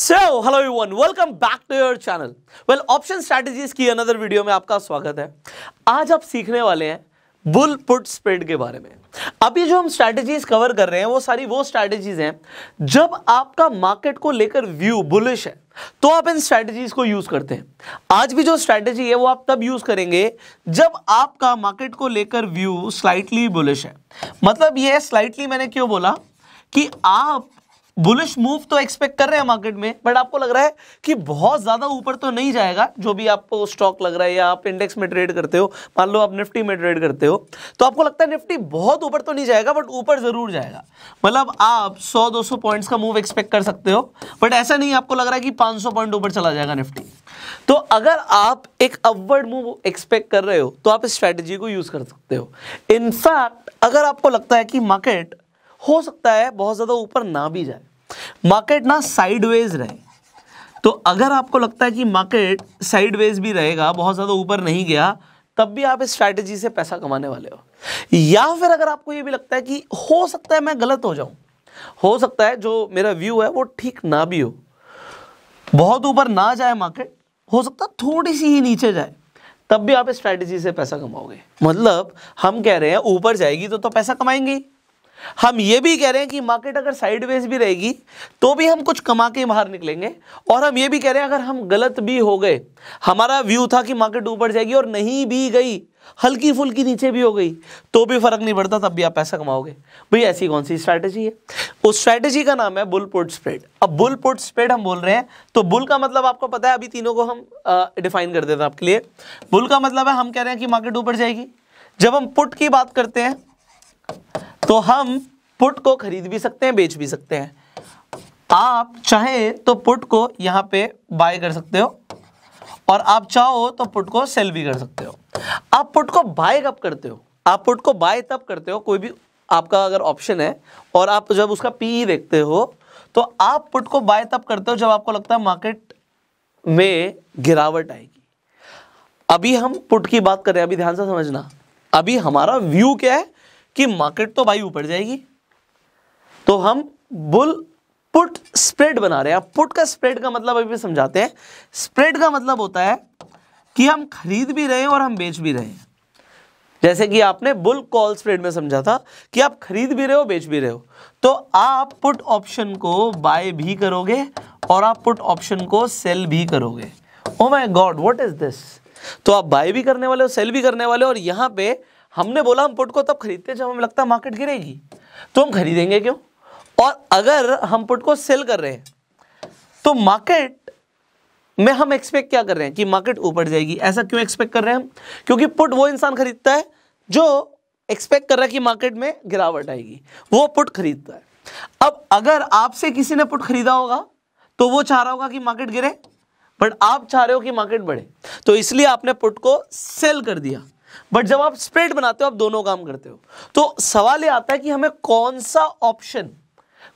so hello everyone welcome back to your channel well option strategies की another video में आपका स्वागत है आज आप सीखने वाले हैं बुल पुट स्प्रेड के बारे में अभी जो हम स्ट्रेटजीज कवर कर रहे हैं वो सारी वो स्ट्रेटजीज हैं जब आपका मार्केट को लेकर व्यू बुलिश है तो आप इन स्ट्रेटजीज को यूज करते हैं आज भी जो स्ट्रेटजी है वो आप तब यूज करेंगे जब आपका मार्केट को लेकर व्यू स्लाइटली बुलिश है मतलब ये स्लाइटली मैंने क्यों बोला कि आप बुलिश मूव तो एक्सपेक्ट कर रहे हैं मार्केट में बट आपको लग रहा है कि बहुत ज़्यादा ऊपर तो नहीं जाएगा जो भी आपको स्टॉक लग रहा है या आप इंडेक्स में ट्रेड करते हो मान लो आप निफ्टी में ट्रेड करते हो तो आपको लगता है निफ्टी बहुत ऊपर तो नहीं जाएगा बट ऊपर ज़रूर जाएगा मतलब आप 100-200 पॉइंट्स का मूव एक्सपेक्ट कर सकते हो बट ऐसा नहीं आपको लग रहा है कि पांच पॉइंट ऊपर चला जाएगा निफ्टी तो अगर आप एक अपवर्ड मूव एक्सपेक्ट कर रहे हो तो आप इस स्ट्रैटेजी को यूज़ कर सकते हो इनफैक्ट अगर आपको लगता है कि मार्केट हो सकता है बहुत ज़्यादा ऊपर ना भी जाए मार्केट ना साइडवेज रहे तो अगर आपको लगता है कि मार्केट साइडवेज भी रहेगा बहुत ज़्यादा ऊपर नहीं गया तब भी आप इस स्ट्रैटेजी से पैसा कमाने वाले हो या फिर अगर आपको यह भी लगता है कि हो सकता है मैं गलत हो जाऊं हो सकता है जो मेरा व्यू है वो ठीक ना भी हो बहुत ऊपर ना जाए मार्केट हो सकता है थोड़ी सी ही नीचे जाए तब भी आप इस स्ट्रैटेजी से पैसा कमाओगे मतलब हम कह रहे हैं ऊपर जाएगी तो तो पैसा कमाएंगे हम ये भी कह रहे हैं कि मार्केट अगर साइडवेज भी रहेगी तो भी हम कुछ कमा के बाहर निकलेंगे और हम ये भी कह रहे हैं अगर हम गलत भी हो गए हमारा व्यू था कि मार्केट ऊपर जाएगी और नहीं भी गई हल्की फुल्की नीचे भी हो गई तो भी फर्क नहीं पड़ता तब भी आप पैसा कमाओगे भाई ऐसी कौन सी स्ट्रैटेजी है उस स्ट्रैटेजी का नाम है बुल पुट स्प्रेड अब बुल पुट स्प्रेड हम बोल रहे हैं तो बुल का मतलब आपको पता है अभी तीनों को हम डिफाइन कर देते हैं आपके लिए बुल का मतलब है हम कह रहे हैं कि मार्केट ऊपर जाएगी जब हम पुट की बात करते हैं तो हम पुट को खरीद भी सकते हैं बेच भी सकते हैं आप चाहें तो पुट को यहां पे बाय कर सकते हो और आप चाहो तो पुट को सेल भी कर सकते हो आप पुट को बाय कब करते हो आप पुट को बाय तब करते हो कोई भी आपका अगर ऑप्शन है और आप जब उसका पी देखते हो तो आप पुट को बाय तब करते हो जब आपको लगता है मार्केट में गिरावट आएगी अभी हम पुट की बात कर रहे हैं अभी ध्यान से समझना अभी हमारा व्यू क्या है कि मार्केट तो भाई ऊपर जाएगी तो हम बुल पुट स्प्रेड बना रहे हैं पुट का स्प्रेड का मतलब अभी समझाते हैं स्प्रेड का मतलब होता है कि हम खरीद भी रहे हैं और हम बेच भी रहे हैं जैसे कि आपने बुल कॉल स्प्रेड में समझा था कि आप खरीद भी रहे हो बेच भी रहे हो तो आप पुट ऑप्शन को बाय भी करोगे और आप पुट ऑप्शन को सेल भी करोगे oh my god what is this तो आप बाय भी करने वाले हो सेल भी करने वाले हो और यहां पर हमने बोला हम पुट को तब खरीदते जब हमें लगता है मार्केट गिरेगी तो हम खरीदेंगे क्यों और अगर हम पुट को सेल कर रहे हैं तो मार्केट में हम एक्सपेक्ट क्या कर रहे हैं कि मार्केट ऊपर जाएगी ऐसा क्यों एक्सपेक्ट कर रहे हैं हम क्योंकि पुट वो इंसान खरीदता है जो एक्सपेक्ट कर रहा है कि मार्केट में गिरावट आएगी वो पुट खरीदता है अब अगर आपसे किसी ने पुट खरीदा होगा तो वो चाह रहा होगा कि मार्केट गिरे बट आप चाह रहे हो कि मार्केट बढ़े तो इसलिए आपने पुट को सेल कर दिया बट जब आप स्प्रेड बनाते हो आप दोनों काम करते हो तो सवाल ये आता है कि हमें कौन सा ऑप्शन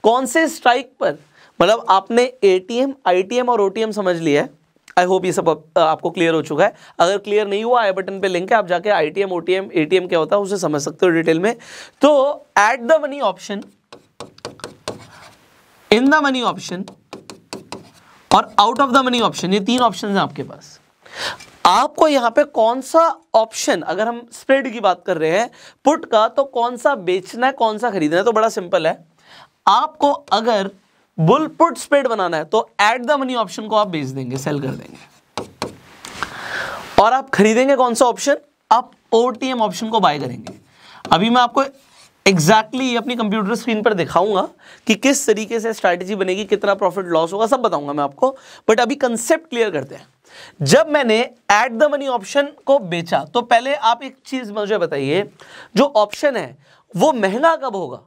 कौन से स्ट्राइक पर मतलब आपने एटीएम आईटीएम और ओटीएम समझ लिया है आई होप ये सब आपको क्लियर हो चुका है अगर क्लियर नहीं हुआ आई बटन पे लिंक है आप जाके आईटीएम ओटीएम एटीएम क्या होता है उसे समझ सकते हो डिटेल में तो at the money option in the money option और out of the money option ये तीन ऑप्शन है आपके पास आपको यहां पे कौन सा ऑप्शन अगर हम स्प्रेड की बात कर रहे हैं पुट का तो कौन सा बेचना है कौन सा खरीदना है तो बड़ा सिंपल है आपको अगर बुल पुट स्प्रेड बनाना है तो एट द मनी ऑप्शन को आप बेच देंगे सेल कर देंगे और आप खरीदेंगे कौन सा ऑप्शन आप ओटीएम ऑप्शन को बाय करेंगे अभी मैं आपको एग्जैक्टली exactly, अपनी कंप्यूटर स्क्रीन पर दिखाऊंगा कि किस तरीके से स्ट्रैटेजी बनेगी कितना प्रॉफिट लॉस होगा सब बताऊंगा मैं आपको बट अभी कंसेप्ट क्लियर करते हैं जब मैंने एट द मनी ऑप्शन को बेचा तो पहले आप एक चीज मुझे बताइए जो ऑप्शन है वो महंगा कब होगा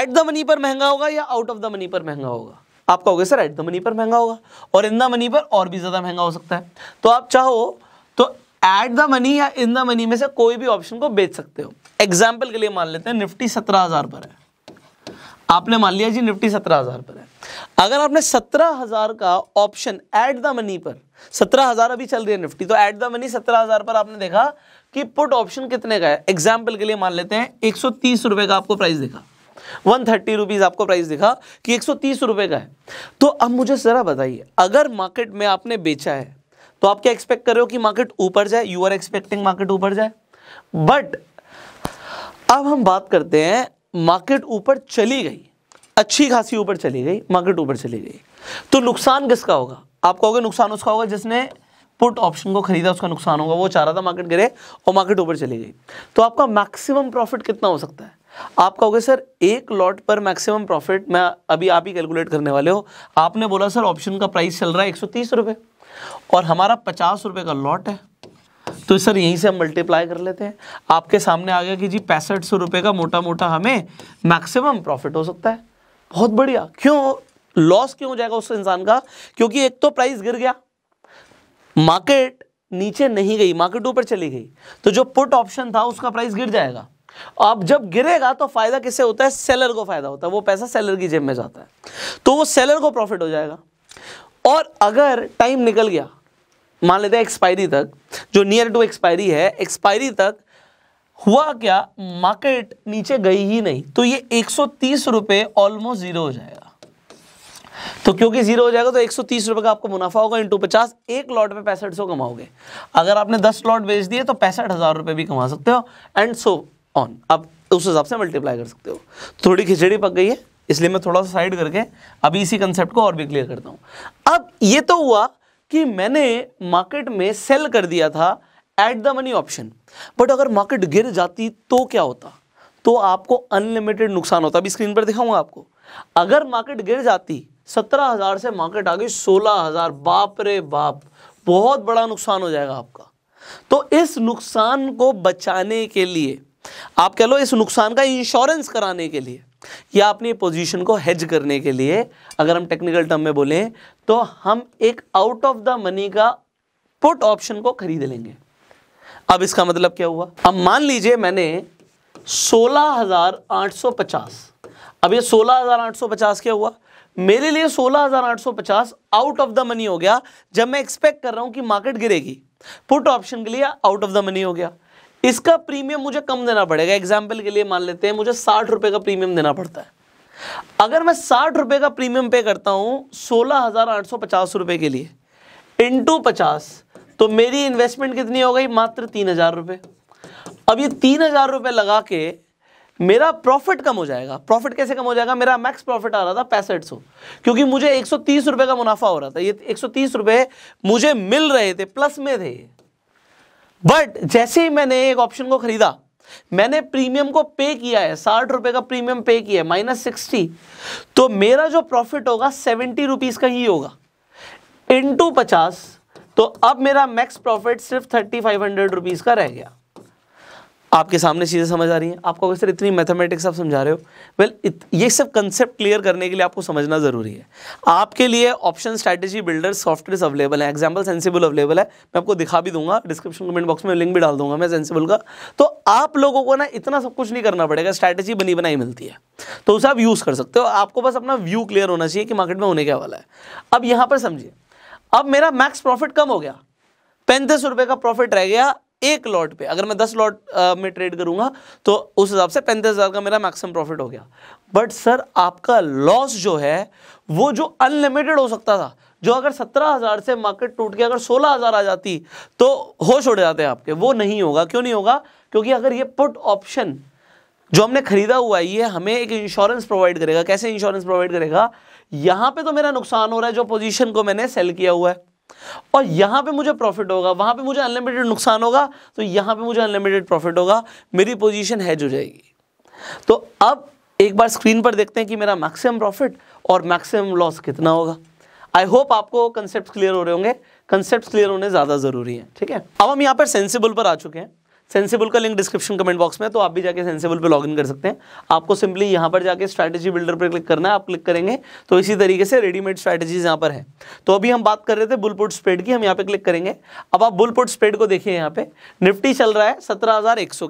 एट द मनी पर महंगा होगा या आउट ऑफ द मनी पर महंगा होगा आप कहोगे सर एट द मनी पर महंगा होगा और इन द मनी पर और भी ज़्यादा महंगा हो सकता है तो आप चाहो तो एट द मनी या इन द मनी में से कोई भी ऑप्शन को बेच सकते हो एग्जाम्पल के लिए मान लेते हैं निफ्टी सत्रह हज़ार पर है आपने मान लिया जी निफ्टी सत्रह हजार पर है अगर आपने सत्रह हजार का ऑप्शन एट द मनी पर सत्रह हजार अभी चल रही है निफ्टी तो एट द मनी सत्रह हजार पर आपने देखा कि पुट ऑप्शन कितने का है एग्जाम्पल के लिए मान लेते हैं एक रुपए का आपको प्राइस देखा वन थर्टी आपको प्राइस दिखा कि एक रुपए का है तो अब मुझे जरा बताइए अगर मार्केट में आपने बेचा है तो आप क्या एक्सपेक्ट कर रहे हो कि मार्केट ऊपर जाए यू आर एक्सपेक्टिंग मार्केट ऊपर जाए बट अब हम बात करते हैं मार्केट ऊपर चली गई अच्छी खासी ऊपर चली गई मार्केट ऊपर चली गई तो नुकसान किसका होगा आप कहोगे नुकसान उसका होगा जिसने पुट ऑप्शन को खरीदा उसका नुकसान होगा वो चाह रहा था मार्केट गिरे और मार्केट ऊपर चली गई तो आपका मैक्सिमम प्रॉफिट कितना हो सकता है आप कहोगे सर एक लॉट पर मैक्सिमम प्रॉफिट मैं अभी आप ही कैलकुलेट करने वाले हो आपने बोला सर ऑप्शन का प्राइस चल रहा है एक सौ और हमारा पचास रुपये का लॉट है तो सर यहीं से हम मल्टीप्लाई कर लेते हैं आपके सामने आ गया कि जी पैंसठ सौ रुपये का मोटा मोटा हमें मैक्सिमम प्रॉफिट हो सकता है बहुत बढ़िया क्यों लॉस क्यों हो जाएगा उस इंसान का क्योंकि एक तो प्राइस गिर गया मार्केट नीचे नहीं गई मार्केट ऊपर चली गई तो जो पुट ऑप्शन था उसका प्राइस गिर जाएगा अब जब गिरेगा तो फायदा किससे होता है सेलर को फायदा होता है वो पैसा सेलर की जेब में जाता है तो वो सेलर को प्रॉफिट हो जाएगा और अगर टाइम निकल गया मान लेते हैं एक्सपायरी तक जो नियर टू एक्सपायरी है एक्सपायरी तक हुआ क्या मार्केट नीचे गई ही नहीं तो ये एक सौ ऑलमोस्ट जीरो हो जाएगा तो क्योंकि जीरो हो जाएगा तो एक सौ का आपको मुनाफा होगा इंटू पचास एक लॉट में पैंसठ सौ कमाओगे अगर आपने दस लॉट बेच दिए तो पैंसठ हज़ार रुपए भी कमा सकते हो एंड सो ऑन आप उस हिसाब से मल्टीप्लाई कर सकते हो थोड़ी खिचड़ी पक गई है इसलिए मैं थोड़ा सा साइड करके अभी इसी कंसेप्ट को और भी क्लियर करता हूँ अब ये तो हुआ कि मैंने मार्केट में सेल कर दिया था at the money option but अगर मार्केट गिर जाती तो क्या होता तो आपको अनलिमिटेड नुकसान होता अभी स्क्रीन पर दिखाऊंगा आपको अगर मार्केट गिर जाती सत्रह हज़ार से मार्केट आ गई सोलह हज़ार बाप रे बाप बहुत बड़ा नुकसान हो जाएगा आपका तो इस नुकसान को बचाने के लिए आप कह लो इस नुकसान का इंश्योरेंस कराने के लिए या अपनी पोजीशन को हेज करने के लिए अगर हम टेक्निकल टर्म में बोलें तो हम एक आउट ऑफ द मनी का पुट ऑप्शन को खरीद लेंगे अब इसका मतलब क्या हुआ अब मान लीजिए मैंने 16,850 अब ये 16,850 क्या हुआ मेरे लिए 16,850 आउट ऑफ द मनी हो गया जब मैं एक्सपेक्ट कर रहा हूं कि मार्केट गिरेगी पुट ऑप्शन के लिए आउट ऑफ द मनी हो गया इसका प्रीमियम मुझे कम देना पड़ेगा एग्जाम्पल के लिए मान लेते हैं मुझे साठ रुपये का प्रीमियम देना पड़ता है अगर मैं साठ रुपये का प्रीमियम पे करता हूँ सोलह हज़ार आठ सौ पचास रुपये के लिए इंटू पचास तो मेरी इन्वेस्टमेंट कितनी हो गई मात्र तीन हज़ार रुपये अब ये तीन हज़ार रुपये लगा के मेरा प्रॉफिट कम हो जाएगा प्रॉफिट कैसे कम हो जाएगा मेरा मैक्स प्रॉफिट आ रहा था पैंसठ सौ क्योंकि मुझे एक सौ तीस रुपये का मुनाफा हो रहा था ये एक सौ तीस रुपये मुझे मिल रहे थे प्लस में थे ये बट जैसे ही मैंने एक ऑप्शन को खरीदा मैंने प्रीमियम को पे किया है साठ रुपए का प्रीमियम पे किया है माइनस सिक्सटी तो मेरा जो प्रॉफिट होगा सेवेंटी रुपीज का ही होगा इंटू पचास तो अब मेरा मैक्स प्रॉफिट सिर्फ थर्टी फाइव हंड्रेड रुपीज का रह गया आपके सामने चीज़ें समझ आ रही हैं आपको अगर सर इतनी मैथमेटिक्स आप समझा रहे हो वेल ये सब कंसेप्ट क्लियर करने के लिए आपको समझना ज़रूरी है आपके लिए option strategy builder software available है एग्जाम्पल सेंसिबल अवेलेबल है मैं आपको दिखा भी दूंगा डिस्क्रिप्शन कमेंट बॉक्स में लिंक भी डाल दूंगा मैं सेंसिबल का तो आप लोगों को ना इतना सब कुछ नहीं करना पड़ेगा स्ट्रैटेजी बनी बनाई मिलती है तो उसे आप यूज़ कर सकते हो आपको बस अपना व्यू क्लियर होना चाहिए कि मार्केट में होने क्या वाला है अब यहाँ पर समझिए अब मेरा मैक्स प्रॉफिट कम हो गया पैंतीस रुपये का प्रॉफिट रह गया एक लॉट पे अगर मैं दस लॉट में ट्रेड करूंगा तो उस हिसाब से पैंतीस हज़ार का मेरा मैक्सिमम प्रॉफिट हो गया बट सर आपका लॉस जो है वो जो अनलिमिटेड हो सकता था जो अगर सत्रह हज़ार से मार्केट टूट के अगर सोलह हज़ार आ जाती तो होश उड़ जाते आपके वो नहीं होगा क्यों नहीं होगा क्योंकि अगर ये पुट ऑप्शन जो हमने खरीदा हुआ है ये हमें एक इंश्योरेंस प्रोवाइड करेगा कैसे इंश्योरेंस प्रोवाइड करेगा यहाँ पे तो मेरा नुकसान हो रहा है जो पोजीशन को मैंने सेल किया हुआ है और यहां पे मुझे प्रॉफिट होगा वहां पे मुझे अनलिमिटेड नुकसान होगा तो यहां पे मुझे अनलिमिटेड प्रॉफिट होगा मेरी पोजीशन हैज हो जाएगी तो अब एक बार स्क्रीन पर देखते हैं कि मेरा मैक्सिमम प्रॉफिट और मैक्सिमम लॉस कितना होगा आई होप आपको कंसेप्ट क्लियर हो रहे होंगे कंसेप्ट क्लियर होने ज़्यादा ज़रूरी है ठीक है अब हम यहां पर सेंसिबल पर आ चुके हैं सेंसिबल का लिंक डिस्क्रिप्शन कमेंट बॉक्स में तो आप भी जाके सेंसिबल पे लॉगिन कर सकते हैं आपको सिंपली यहाँ पर जाके स्ट्रैटेजी बिल्डर पर क्लिक करना है आप क्लिक करेंगे तो इसी तरीके से रेडीमेड स्ट्रैटेजीज यहाँ पर है तो अभी हम बात कर रहे थे बुलपुट स्पेड स्प्रेड की हम यहाँ पे क्लिक करेंगे अब आप बुलपुट स्पेड स्प्रेड को देखिए यहाँ पे निफ्टी चल रहा है सत्रह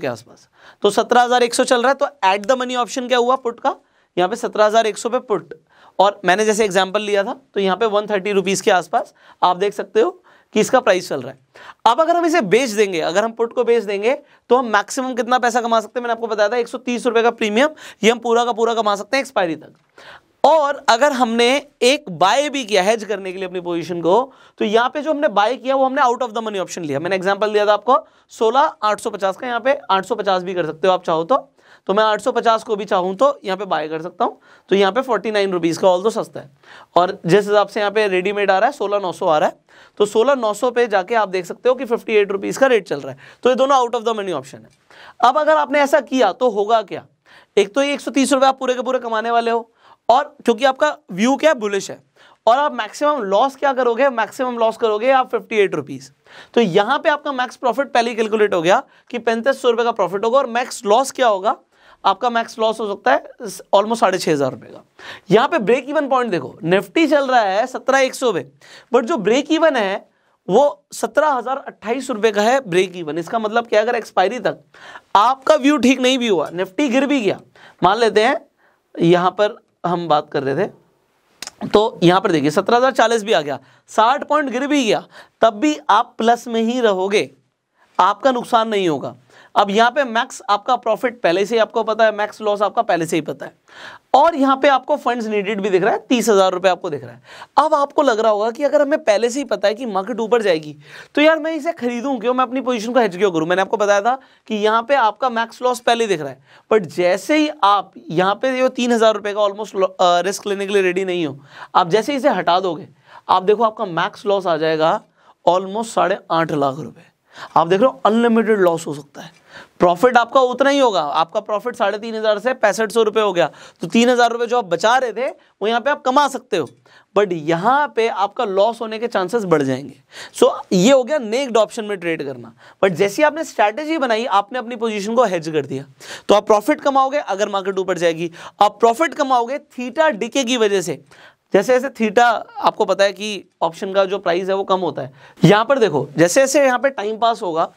के आसपास तो सत्रह चल रहा है तो एट द मनी ऑप्शन क्या हुआ पुट का यहाँ पे सत्रह हज़ार एक सौ पे पुट और मैंने जैसे एग्जाम्पल लिया था तो यहाँ पे वन थर्टी रुपीज़ के आसपास आप देख सकते हो कि इसका प्राइस चल रहा है अब अगर हम इसे बेच देंगे अगर हम पुट को बेच देंगे तो हम मैक्सिमम कितना पैसा कमा सकते हैं मैंने आपको बताया था एक सौ का प्रीमियम ये हम पूरा का पूरा कमा सकते हैं एक्सपायरी तक और अगर हमने एक बाय भी किया हैज करने के लिए अपनी पोजीशन को तो यहाँ पे जो हमने बाय किया वो हमने out of the money option लिया मैंने एग्जांपल दिया था आपको 850 का यहाँ पे 850 भी कर सकते हो आप चाहो तो तो मैं 850 को भी चाहूँ तो यहाँ पे बाय कर सकता हूँ तो यहाँ पे 49 नाइन रुपीज़ का ऑल तो सस्ता है और जिस हिसाब से यहाँ पे रेडीमेड आ रहा है सोलह नौ सौ आ रहा है तो सोलह नौ सौ पे जाके आप देख सकते हो कि फिफ्टी एट रुपीज़ का रेट चल रहा है तो ये दोनों out of the money option है अब अगर आपने ऐसा किया तो होगा क्या एक तो ये एक सौ तीस आप पूरे के पूरे कमाने वाले हो और क्योंकि आपका व्यू क्या बुलिश है और आप मैक्सिमम लॉस क्या करोगे मैक्सिमम लॉस करोगे आप फिफ्टी एट रुपीज़ तो यहाँ पे आपका मैक्स प्रॉफिट पहले ही कैलकुलेट हो गया कि पैंतीस सौ रुपए का प्रॉफिट होगा और मैक्स लॉस क्या होगा आपका मैक्स लॉस हो सकता है ऑलमोस्ट साढ़े छह हज़ार रुपए का यहां पे ब्रेक इवन पॉइंट देखो निफ्टी चल रहा है सत्रह एक सौ पे बट जो ब्रेक इवन है वो सत्रह हज़ार अट्ठाईस रुपए का है ब्रेक इवन इसका मतलब क्या अगर एक्सपायरी तक आपका व्यू ठीक नहीं भी हुआ निफ्टी गिर भी गया मान लेते हैं यहां पर हम बात कर रहे थे तो यहां पर देखिए सत्रह हज़ार चालीस भी आ गया साठ पॉइंट गिर भी गया तब भी आप प्लस में ही रहोगे आपका नुकसान नहीं होगा अब यहाँ पे मैक्स आपका प्रॉफिट पहले से ही आपको पता है मैक्स लॉस आपका पहले से ही पता है और यहां पे आपको फंड्स नीडेड भी दिख रहा है तीस हज़ार रुपए आपको दिख रहा है अब आपको लग रहा होगा कि अगर हमें पहले से ही पता है कि मार्केट ऊपर जाएगी तो यार मैं इसे खरीदूं क्यों मैं अपनी पोजीशन को हेज क्यों करूं मैंने आपको बताया था कि यहाँ पे आपका मैक्स लॉस पहले दिख रहा है बट जैसे ही आप यहाँ पे तीन हज़ार रुपए का ऑलमोस्ट रिस्क लेने के लिए रेडी नहीं हो आप जैसे इसे हटा दोगे आप देखो आपका मैक्स लॉस आ जाएगा ऑलमोस्ट साढ़े आठ लाख रुपए आप देख रहे हो अनलिमिटेड लॉस हो सकता है प्रॉफिट आपका उतना ही होगा आपका प्रॉफिट साढ़े तीन हज़ार से पैंसठ सौ रुपए हो गया तो तीन हज़ार रुपए जो आप बचा रहे थे वो यहां पे आप कमा सकते हो बट यहां पे आपका लॉस होने के चांसेस बढ़ जाएंगे सो so, ये हो गया नेक्ड ऑप्शन में ट्रेड करना बट जैसे आपने स्ट्रैटेजी बनाई आपने अपनी पोजीशन को हेज कर दिया तो आप प्रॉफिट कमाओगे अगर मार्केट ऊपर जाएगी आप प्रॉफिट कमाओगे थीटा डिके की वजह से जैसे जैसे थीटा आपको पता है कि ऑप्शन का जो प्राइस है वो कम होता है यहाँ पर देखो जैसे जैसे यहाँ पर टाइम पास होगा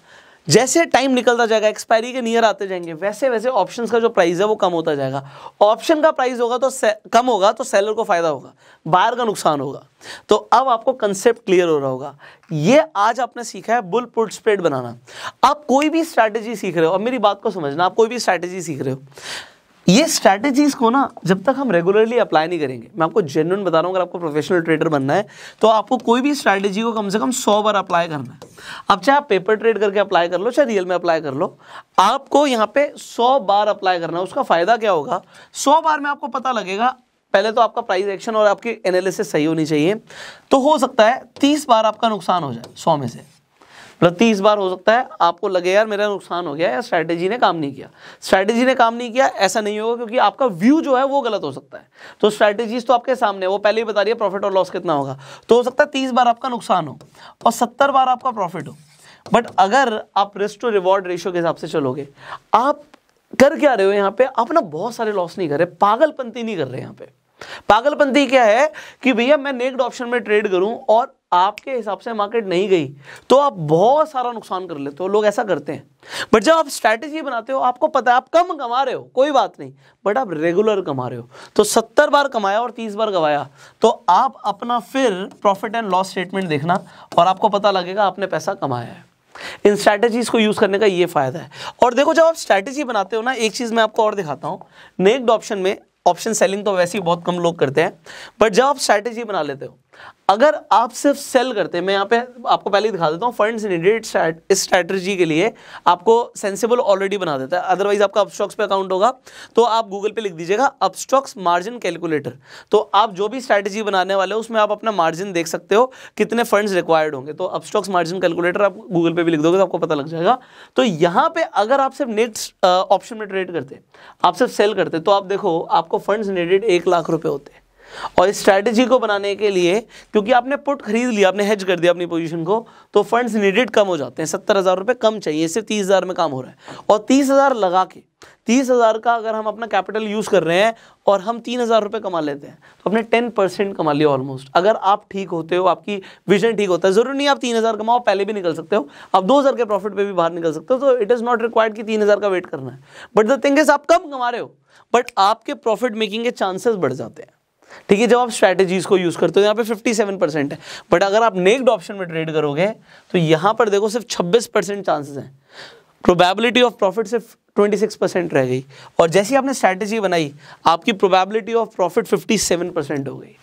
जैसे टाइम निकलता जाएगा एक्सपायरी के नियर आते जाएंगे वैसे वैसे ऑप्शंस का जो प्राइस है वो कम होता जाएगा ऑप्शन का प्राइस होगा तो कम होगा तो सेलर को फ़ायदा होगा बाहर का नुकसान होगा तो अब आपको कंसेप्ट क्लियर हो रहा होगा ये आज आपने सीखा है बुल पुट स्प्रेड बनाना आप कोई भी स्ट्रैटेजी सीख रहे हो अब मेरी बात को समझना आप कोई भी स्ट्रैटेजी सीख रहे हो ये स्ट्रैटेजीज को ना जब तक हम रेगुलरली अप्लाई नहीं करेंगे मैं आपको जेन्यून बता रहा हूँ अगर आपको प्रोफेशनल ट्रेडर बनना है तो आपको कोई भी स्ट्रैटेजी को कम से कम सौ बार अप्लाई करना है अब चाहे आप पेपर ट्रेड करके अप्लाई कर लो चाहे रियल में अप्लाई कर लो आपको यहाँ पे सौ बार अप्लाई करना है उसका फ़ायदा क्या होगा सौ बार में आपको पता लगेगा पहले तो आपका प्राइस एक्शन और आपकी एनालिसिस सही होनी चाहिए तो हो सकता है तीस बार आपका नुकसान हो जाए सौ में से मतलब तीस बार हो सकता है आपको लगे यार मेरा नुकसान हो गया या स्ट्रैटेजी ने काम नहीं किया स्ट्रैटेजी ने काम नहीं किया ऐसा नहीं होगा क्योंकि आपका व्यू जो है वो गलत हो सकता है तो स्ट्रैटेजीज तो आपके सामने वो पहले ही बता रही है प्रॉफिट और लॉस कितना होगा तो हो सकता है तीस बार आपका नुकसान हो और सत्तर बार आपका प्रॉफिट हो बट अगर आप रिस्क टू रिवॉर्ड रेशियो के हिसाब से चलोगे आप कर क्या रहे हो यहाँ पे आप ना बहुत सारे लॉस नहीं कर रहे पागलपंती नहीं कर रहे यहाँ पे पागलपंती क्या है कि भैया मैं नेक्ड ऑप्शन में ट्रेड करूं और आपके हिसाब से मार्केट नहीं गई तो आप बहुत सारा नुकसान कर लेते हो लोग ऐसा करते हैं बट जब आप स्ट्रैटेजी बनाते हो आपको पता है आप कम कमा रहे हो कोई बात नहीं बट आप रेगुलर कमा रहे हो तो सत्तर बार कमाया और तीस बार गवाया तो आप अपना फिर प्रॉफिट एंड लॉस स्टेटमेंट देखना और आपको पता लगेगा आपने पैसा कमाया है इन स्ट्रैटेजीज को यूज़ करने का ये फ़ायदा है और देखो जब आप स्ट्रैटेजी बनाते हो ना एक चीज़ मैं आपको और दिखाता हूं नेक्ड ऑप्शन में ऑप्शन सेलिंग तो वैसे ही बहुत कम लोग करते हैं बट जब आप स्ट्रैटेजी बना लेते हो अगर आप सिर्फ सेल करते मैं यहाँ पे आपको पहले ही दिखा देता हूँ फंड्स नीडेड स्ट्रैटर्जी के लिए आपको सेंसेबल ऑलरेडी बना देता है अदरवाइज आपका अपस्टॉक्स पे अकाउंट होगा तो आप गूगल पे लिख दीजिएगा अपस्टॉक्स मार्जिन कैलकुलेटर तो आप जो भी स्ट्रैटेजी बनाने वाले हो उसमें आप अपना मार्जिन देख सकते हो कितने फंड्स रिक्वायर्ड होंगे तो अपस्टॉक्स मार्जिन कैलकुलेटर आप गूगल पे भी लिख दोगे तो आपको पता लग जाएगा तो यहाँ पे अगर आप सिर्फ नेट ऑप्शन uh, में ट्रेड करते आप सिर्फ सेल करते तो आप देखो आपको फंड्स नीडेड एक लाख रुपये होते हैं और स्ट्रैटेजी को बनाने के लिए क्योंकि आपने पुट खरीद लिया आपने हेज कर दिया अपनी पोजीशन को तो फंड्स नीडेड कम हो जाते हैं सत्तर हज़ार रुपये कम चाहिए सिर्फ तीस हज़ार में काम हो रहा है और तीस हज़ार लगा के तीस हज़ार का अगर हम अपना कैपिटल यूज़ कर रहे हैं और हम तीन हज़ार रुपये कमा लेते हैं तो अपने टेन परसेंट कमा लिया ऑलमोस्ट अगर आप ठीक होते हो आपकी विजन ठीक होता है ज़रूरी नहीं आप तीन हज़ार कमाओ पहले भी निकल सकते हो आप दो हज़ार के प्रॉफिट पे भी बाहर निकल सकते हो तो इट इज़ नॉट रिक्वायर्ड कि तीन हज़ार का वेट करना है बट द थिंग इज आप कम कमा रहे हो बट आपके प्रॉफिट मेकिंग के चांसेस बढ़ जाते हैं ठीक है जब आप स्ट्रैटेजीज को यूज करते हो यहाँ पे 57 परसेंट है बट अगर आप नेक्ड ऑप्शन में ट्रेड करोगे तो यहां पर देखो सिर्फ 26 परसेंट चांसेस हैं प्रोबेबिलिटी ऑफ प्रॉफिट सिर्फ 26 परसेंट रह गई और जैसी आपने स्ट्रैटेजी बनाई आपकी प्रोबेबिलिटी ऑफ प्रॉफिट 57 परसेंट हो गई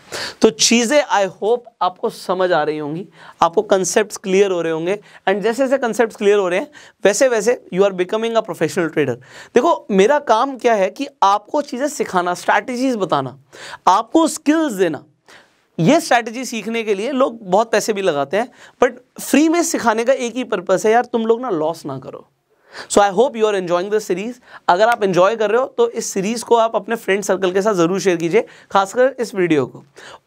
तो चीज़ें आई होप आपको समझ आ रही होंगी आपको कंसेप्ट क्लियर हो रहे होंगे एंड जैसे जैसे कंसेप्ट क्लियर हो रहे हैं वैसे वैसे you are becoming a professional trader देखो मेरा काम क्या है कि आपको चीज़ें सिखाना स्ट्रैटेजीज बताना आपको स्किल्स देना ये स्ट्रैटेजी सीखने के लिए लोग बहुत पैसे भी लगाते हैं बट फ्री में सिखाने का एक ही पर्पस है यार तुम लोग ना लॉस ना करो so I hope you are enjoying this series अगर आप इन्जॉय कर रहे हो तो इस सीरीज़ को आप अपने फ्रेंड सर्कल के साथ ज़रूर शेयर कीजिए खासकर इस वीडियो को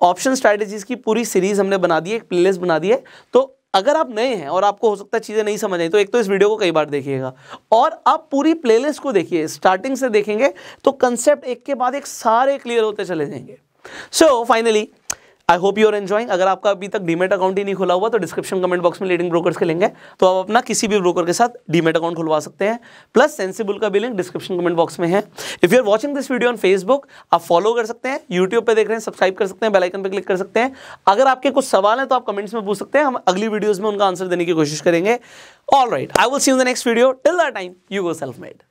ऑप्शन स्ट्रैटेजीज़ की पूरी सीरीज़ हमने बना दी है एक प्लेलिस्ट बना दी है तो अगर आप नए हैं और आपको हो सकता है चीज़ें नहीं समझ आई तो एक तो इस वीडियो को कई बार देखिएगा और आप पूरी प्लेलिस्ट को देखिए स्टार्टिंग से देखेंगे तो कंसेप्ट एक के बाद एक सारे क्लियर होते चले जाएंगे so so, finally I hope you are enjoying अगर आपका अभी तक डीमेट अकाउंट ही नहीं खुला हुआ तो डिस्क्रिप्शन कमेंट बॉक्स में लीडिंग ब्रोकर्स के लेंगे तो आप अपना किसी भी ब्रोकर के साथ डीमेट अकाउंट खुलवा सकते हैं प्लस सेंसिबल का भी लिंक डिस्क्रिप्शन कमेंट बॉक्स में है if you are watching this video on Facebook आप फॉलो कर सकते हैं यूट्यूब पर देख रहे हैं सब्सक्राइब कर सकते हैं बेलाइकन पर क्लिक कर सकते हैं अगर आपके कुछ सवाल हैं तो आप कमेंट्स में पूछ सकते हैं हम अगली वीडियोज में उनका आंसर देने की कोशिश करेंगे all right I will see in the next video till the time you go self made